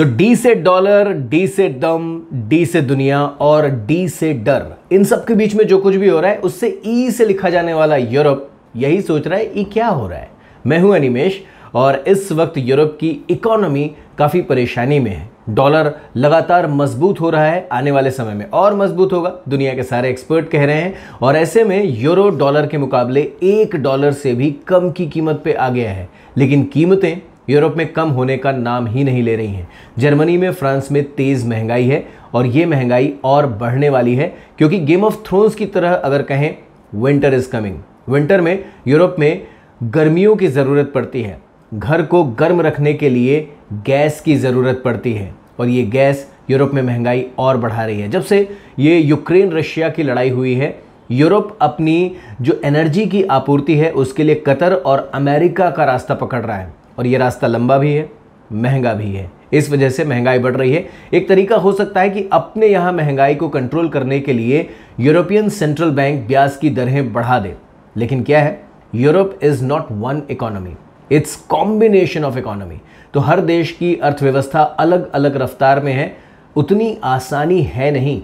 सो डी से डॉलर डी से दम डी से दुनिया और डी से डर इन सब के बीच में जो कुछ भी हो रहा है उससे ई e से लिखा जाने वाला यूरोप यही सोच रहा है ई e क्या हो रहा है मैं हूं अनिमेश और इस वक्त यूरोप की इकोनॉमी काफ़ी परेशानी में है डॉलर लगातार मजबूत हो रहा है आने वाले समय में और मजबूत होगा दुनिया के सारे एक्सपर्ट कह रहे हैं और ऐसे में यूरो डॉलर के मुकाबले एक डॉलर से भी कम की कीमत पे आ गया है लेकिन कीमतें यूरोप में कम होने का नाम ही नहीं ले रही हैं जर्मनी में फ्रांस में तेज़ महंगाई है और ये महंगाई और बढ़ने वाली है क्योंकि गेम ऑफ थ्रोन्स की तरह अगर कहें विंटर इज़ कमिंग विंटर में यूरोप में गर्मियों की ज़रूरत पड़ती है घर को गर्म रखने के लिए गैस की ज़रूरत पड़ती है और ये गैस यूरोप में महंगाई और बढ़ा रही है जब से ये यूक्रेन रशिया की लड़ाई हुई है यूरोप अपनी जो एनर्जी की आपूर्ति है उसके लिए कतर और अमेरिका का रास्ता पकड़ रहा है और ये रास्ता लंबा भी है महंगा भी है इस वजह से महंगाई बढ़ रही है एक तरीका हो सकता है कि अपने यहाँ महंगाई को कंट्रोल करने के लिए यूरोपियन सेंट्रल बैंक ब्याज की दरें बढ़ा दे लेकिन क्या है Europe is not one economy it's combination of economy तो हर देश की अर्थव्यवस्था अलग अलग रफ्तार में है उतनी आसानी है नहीं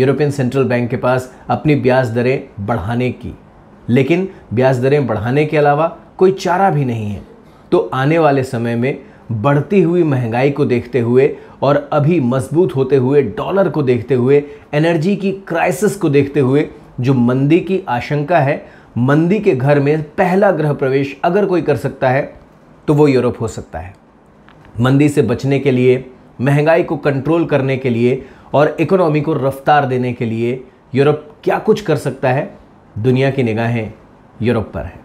यूरोपियन सेंट्रल बैंक के पास अपनी ब्याज दरें बढ़ाने की लेकिन ब्याज दरें बढ़ाने के अलावा कोई चारा भी नहीं है तो आने वाले समय में बढ़ती हुई महंगाई को देखते हुए और अभी मजबूत होते हुए डॉलर को देखते हुए एनर्जी की क्राइसिस को देखते हुए जो मंदी की आशंका है मंदी के घर में पहला ग्रह प्रवेश अगर कोई कर सकता है तो वो यूरोप हो सकता है मंदी से बचने के लिए महंगाई को कंट्रोल करने के लिए और इकोनॉमी को रफ्तार देने के लिए यूरोप क्या कुछ कर सकता है दुनिया की निगाहें यूरोप पर हैं